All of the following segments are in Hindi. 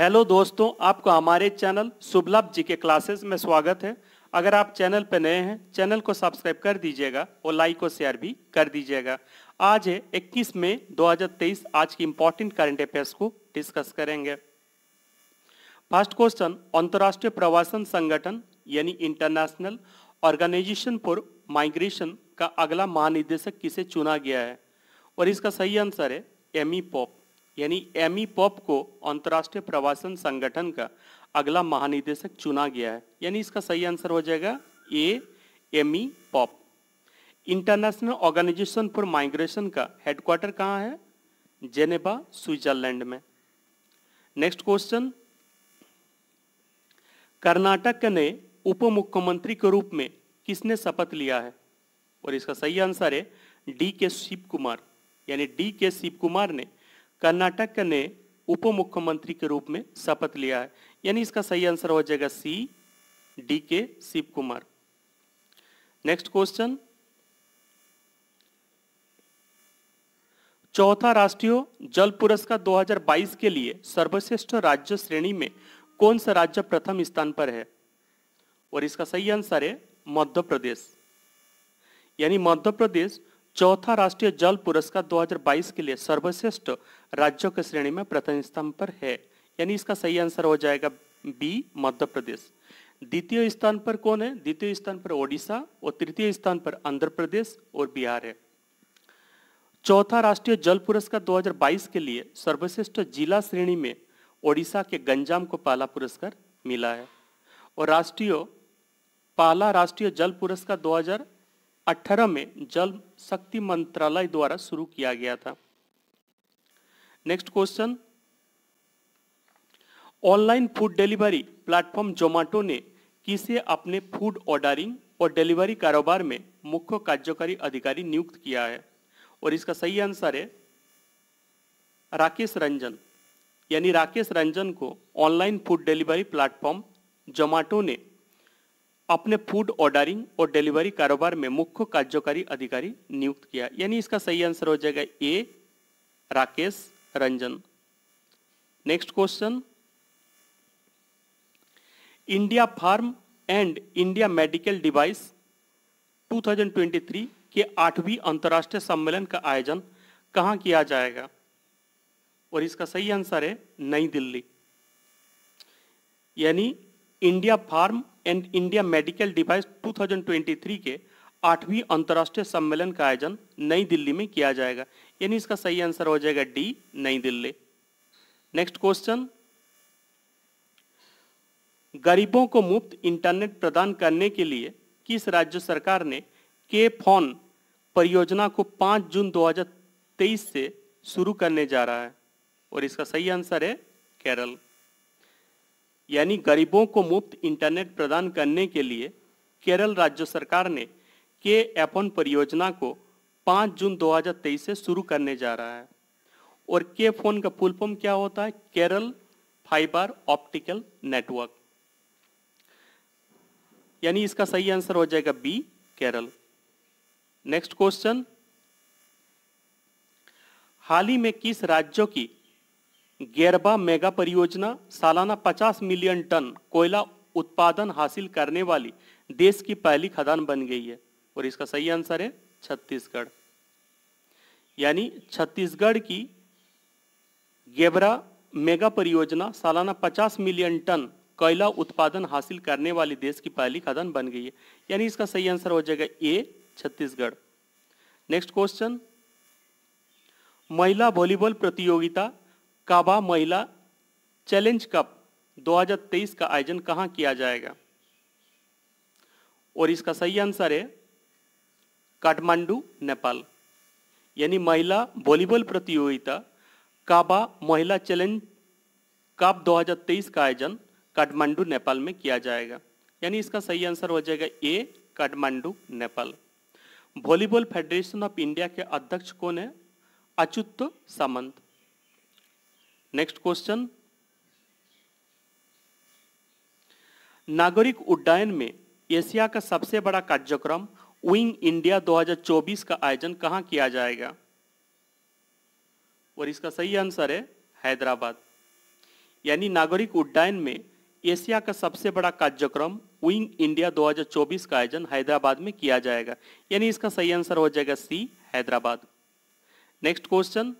हेलो दोस्तों आपका हमारे चैनल सुबलभ जी के क्लासेस में स्वागत है अगर आप चैनल पर नए हैं चैनल को सब्सक्राइब कर दीजिएगा और लाइक और शेयर भी कर दीजिएगा आज है 21 मई 2023 आज की इंपॉर्टेंट करंट अफेयर्स को डिस्कस करेंगे फर्स्ट क्वेश्चन अंतर्राष्ट्रीय प्रवासन संगठन यानी इंटरनेशनल ऑर्गेनाइजेशन फॉर माइग्रेशन का अगला महानिदेशक किसे चुना गया है और इसका सही आंसर है एमी पॉप e यानी एमी पॉप को अंतर्राष्ट्रीय प्रवासन संगठन का अगला महानिदेशक चुना गया है यानी इसका सही आंसर हो जाएगा A Amy Pope international organization for migration का हेडक्वार्टर कहाँ है जेनेबा स्विट्जरलैंड में नेक्स्ट क्वेश्चन कर्नाटक ने उप मुख्यमंत्री के रूप में किसने शपथ लिया है और इसका सही आंसर है डी के शिव कुमार यानी डी के शिव कुमार ने कर्नाटक ने उप मुख्यमंत्री के रूप में शपथ लिया है यानी इसका सही आंसर हो जाएगा सी डी के शिव कुमार नेक्स्ट क्वेश्चन चौथा राष्ट्रीय जल पुरस्कार 2022 के लिए सर्वश्रेष्ठ राज्य श्रेणी में कौन सा राज्य प्रथम स्थान पर है और इसका सही आंसर है मध्य प्रदेश यानी मध्य प्रदेश चौथा राष्ट्रीय जल पुरस्कार 2022 के लिए सर्वश्रेष्ठ राज्यों के श्रेणी में प्रथम स्थान पर है यानी इसका सही आंसर हो जाएगा बी मध्य प्रदेश द्वितीय स्थान पर कौन है द्वितीय स्थान पर ओडिशा और तृतीय स्थान पर आंध्र प्रदेश और बिहार है चौथा राष्ट्रीय जल पुरस्कार 2022 के लिए सर्वश्रेष्ठ जिला श्रेणी में ओडिशा के गंजाम को पहला पुरस्कार मिला है और राष्ट्रीय पहला राष्ट्रीय जल पुरस्कार 2018 में जल शक्ति मंत्रालय द्वारा शुरू किया गया था next question online food delivery platform Zomato ने किसे अपने फूड ऑर्डरिंग और डिलीवरी कारोबार में मुख्य कार्यकारी अधिकारी नियुक्त किया है और इसका सही आंसर है राकेश रंजन यानी राकेश रंजन को online food delivery platform Zomato ने अपने फूड ऑर्डरिंग और डिलीवरी कारोबार में मुख्य कार्यकारी अधिकारी नियुक्त किया यानी इसका सही आंसर हो जाएगा A Rakesh Ranjan next question India pharma and India medical device 2023 के आठवीं अंतर्राष्ट्रीय सम्मेलन का आयोजन कहां किया जाएगा और इसका सही आंसर है नई दिल्ली यानी India pharma and India medical device 2023 के आठवीं अंतर्राष्ट्रीय सम्मेलन का आयोजन नई दिल्ली में किया जाएगा यानी इसका सही आंसर हो जाएगा डी नई दिल्ली नेक्स्ट क्वेश्चन गरीबों को मुफ्त इंटरनेट प्रदान करने के लिए किस राज्य सरकार ने के फोन परियोजना को 5 जून 2023 से शुरू करने जा रहा है और इसका सही आंसर है केरल यानी गरीबों को मुफ्त इंटरनेट प्रदान करने के लिए केरल राज्य सरकार ने के एफन परियोजना को 5 जून 2023 से शुरू करने जा रहा है और के फोन का फुल फॉर्म क्या होता है केरल फाइबर ऑप्टिकल नेटवर्क यानी इसका सही आंसर हो जाएगा बी केरल नेक्स्ट क्वेश्चन हाल ही में किस राज्यों की गेरबा मेगा परियोजना सालाना 50 मिलियन टन कोयला उत्पादन हासिल करने वाली देश की पहली खदान बन गई है और इसका सही आंसर है छत्तीसगढ़ यानी छत्तीसगढ़ की गेबरा मेगा परियोजना सालाना 50 मिलियन टन कोयला उत्पादन हासिल करने वाली देश की पहली खदान बन गई है यानी इसका सही आंसर हो जाएगा ए छत्तीसगढ़ नेक्स्ट क्वेश्चन महिला वॉलीबॉल प्रतियोगिता काबा महिला चैलेंज कप 2023 का आयोजन कहाँ किया जाएगा और इसका सही आंसर है काठमांडू नेपाल यानी महिला वॉलीबॉल प्रतियोगिता काबा महिला चैलेंज कप 2023 का आयोजन काठमांडू नेपाल में किया जाएगा यानी इसका सही आंसर हो जाएगा A Kathmandu Nepal volleyball federation of India के अध्यक्ष कौन है अच्युत सामंत नेक्स्ट क्वेश्चन नागरिक उड्डयन में एशिया का सबसे बड़ा कार्यक्रम विंग इंडिया 2024 का आयोजन कहा किया जाएगा और इसका सही आंसर है हैदराबाद यानी नागरिक उड्डयन में एशिया का सबसे बड़ा कार्यक्रम विंग इंडिया 2024 का आयोजन हैदराबाद में किया जाएगा यानी इसका सही आंसर हो जाएगा सी हैदराबाद नेक्स्ट क्वेश्चन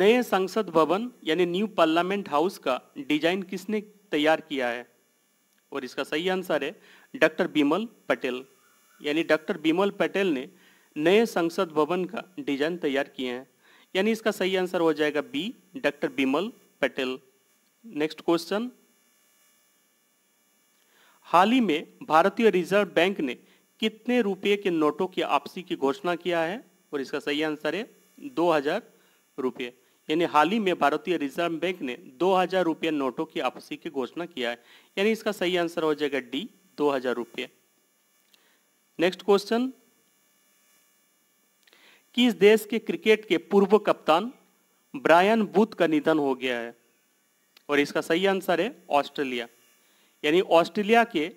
नए संसद भवन यानी न्यू पार्लियामेंट हाउस का डिजाइन किसने तैयार किया है और इसका सही आंसर है डॉक्टर बिमल पटेल यानी डॉक्टर बिमल पटेल ने नए संसद भवन का डिजाइन तैयार किए हैं यानी इसका सही आंसर हो जाएगा B doctor Bimal Patel next question हाल ही में भारतीय रिजर्व बैंक ने कितने रुपये के नोटों की आपसी की घोषणा किया है और इसका सही आंसर है दो हजार रुपये यानी हाल ही में भारतीय रिजर्व बैंक ने दो हजार रुपये नोटों की आपसी की घोषणा किया है यानी इसका सही आंसर हो जाएगा डी दो हजार रुपये नेक्स्ट क्वेश्चन किस देश के क्रिकेट के पूर्व कप्तान ब्रायन बूथ का निधन हो गया है और इसका सही आंसर है ऑस्ट्रेलिया यानी ऑस्ट्रेलिया के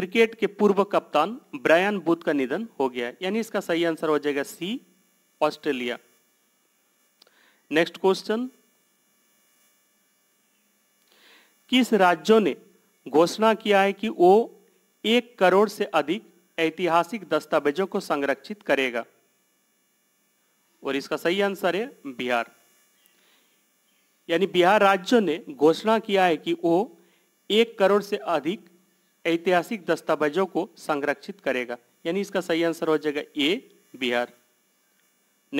क्रिकेट के पूर्व कप्तान ब्रायन बूथ का निधन हो गया है यानी इसका सही आंसर हो जाएगा सी ऑस्ट्रेलिया नेक्स्ट क्वेश्चन किस राज्यों ने घोषणा किया है कि वो एक करोड़ से अधिक ऐतिहासिक दस्तावेजों को संरक्षित करेगा और इसका सही आंसर है बिहार यानी बिहार राज्य ने घोषणा किया है कि वो एक करोड़ से अधिक ऐतिहासिक दस्तावेजों को संरक्षित करेगा यानी इसका सही आंसर हो जाएगा A Bihar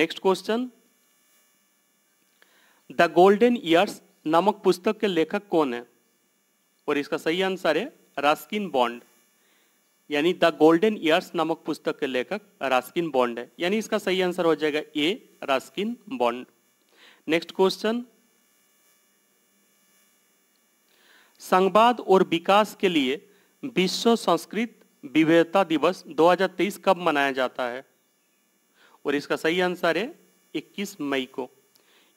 next question the golden years नामक पुस्तक के लेखक कौन है और इसका सही आंसर है रास्किन बॉन्ड यानी द गोल्डन ईयर्स नामक पुस्तक के लेखक रास्किन बॉन्ड है यानी इसका सही आंसर हो जाएगा A Ruskin Bond next question संवाद और विकास के लिए विश्व संस्कृत विविधता दिवस 2023 कब मनाया जाता है और इसका सही आंसर है 21 मई को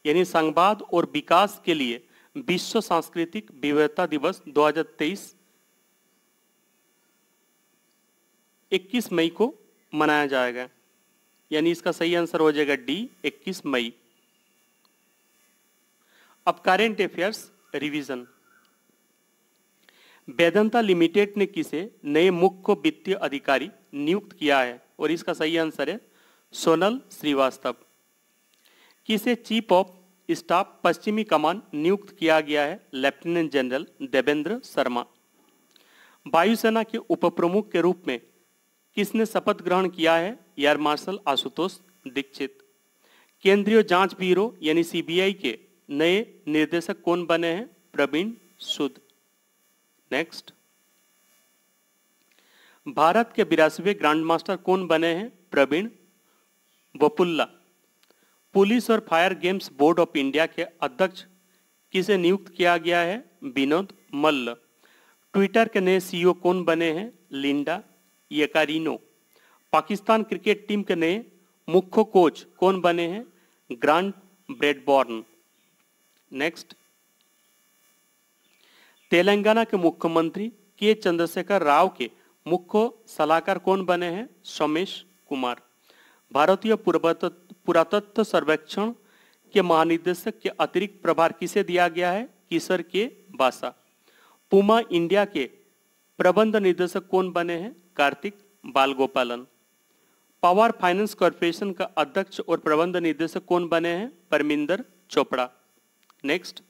यानी संवाद और विकास के लिए विश्व सांस्कृतिक विविधता दिवस 2023 21 मई को मनाया जाएगा यानी इसका सही आंसर हो जाएगा डी 21 मई अब current affairs revision Vedanta limited ने किसे नए मुख्य वित्तीय अधिकारी नियुक्त किया है और इसका सही आंसर है सोनल श्रीवास्तव किसे चीफ ऑफ स्टाफ पश्चिमी कमान नियुक्त किया गया है लेफ्टिनेंट जनरल देवेंद्र शर्मा वायुसेना के उप प्रमुख के रूप में किसने शपथ ग्रहण किया है एयर मार्शल आशुतोष दीक्षित केंद्रीय जांच ब्यूरो यानी सीबीआई के नए निर्देशक कौन बने हैं प्रवीण सुद नेक्स्ट भारत के बिरासवे ग्रांड मास्टर कौन बने हैं प्रवीण वपुल्ला पुलिस और fire games board of India के अध्यक्ष किसे नियुक्त किया गया है विनोद मल्ल ट्विटर के नए सीईओ कौन बने हैं Linda Yaccarino Pakistan cricket team के नए मुख्य कोच कौन बने हैं ग्रांट ब्रेडबॉर्न नेक्स्ट तेलंगाना के मुख्यमंत्री के चंद्रशेखर राव के मुख्य सलाहकार कौन बने हैं समेश कुमार भारतीय पुरातत्व सर्वेक्षण के महानिदेशक के अतिरिक्त प्रभार किसे दिया गया है किशर के बासा पुमा इंडिया के प्रबंध निदेशक कौन बने हैं Karthik Balagopalan power finance corporation का अध्यक्ष और प्रबंध निदेशक कौन बने हैं परमिंदर चोपड़ा नेक्स्ट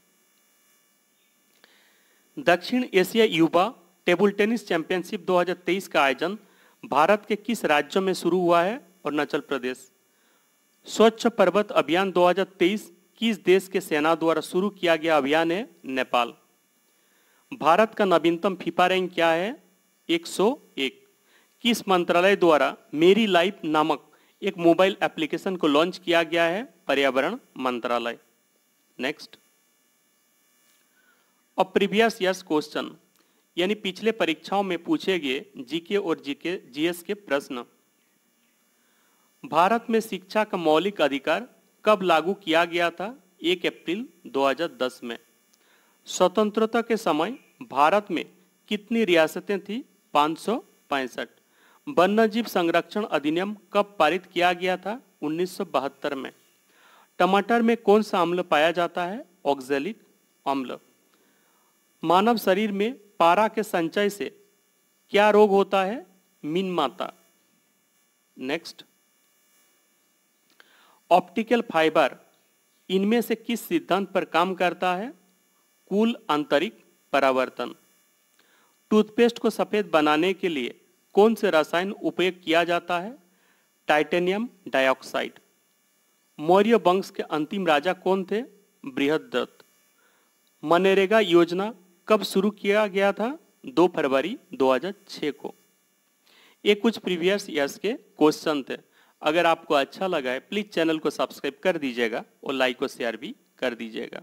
दक्षिण एशिया युवा टेबल टेनिस चैंपियनशिप 2023 का आयोजन भारत के किस राज्य में शुरू हुआ है अरुणाचल प्रदेश स्वच्छ पर्वत अभियान 2023 किस देश के सेना द्वारा शुरू किया गया अभियान है नेपाल भारत का नवीनतम फीफा रैंक क्या है 101 किस मंत्रालय द्वारा मेरी लाइफ नामक एक मोबाइल एप्लीकेशन को लॉन्च किया गया है पर्यावरण मंत्रालय नेक्स्ट अब प्रीवियस यस क्वेश्चन यानी पिछले परीक्षाओं में पूछे गए जीके और जीके जीएस के प्रश्न भारत में शिक्षा का मौलिक अधिकार कब लागू किया गया था 1 अप्रैल 2010 में स्वतंत्रता के समय भारत में कितनी रियासतें थी पाँच वन्यजीव संरक्षण अधिनियम कब पारित किया गया था 1972 में टमाटर में कौन सा अम्ल पाया जाता है ऑक्जेलिक अम्ल मानव शरीर में पारा के संचय से क्या रोग होता है मीन माता नेक्स्ट ऑप्टिकल फाइबर इनमें से किस सिद्धांत पर काम करता है कुल आंतरिक परावर्तन टूथपेस्ट को सफ़ेद बनाने के लिए कौन से रसायन उपयोग किया जाता है टाइटेनियम डाइऑक्साइड मौर्य वंश के अंतिम राजा कौन थे बृहदत्त मनरेगा योजना कब शुरू किया गया था 2 फरवरी 2006 को ये कुछ प्रीवियस ईयर्स के क्वेश्चन थे अगर आपको अच्छा लगा है प्लीज चैनल को सब्सक्राइब कर दीजिएगा और लाइक और शेयर भी कर दीजिएगा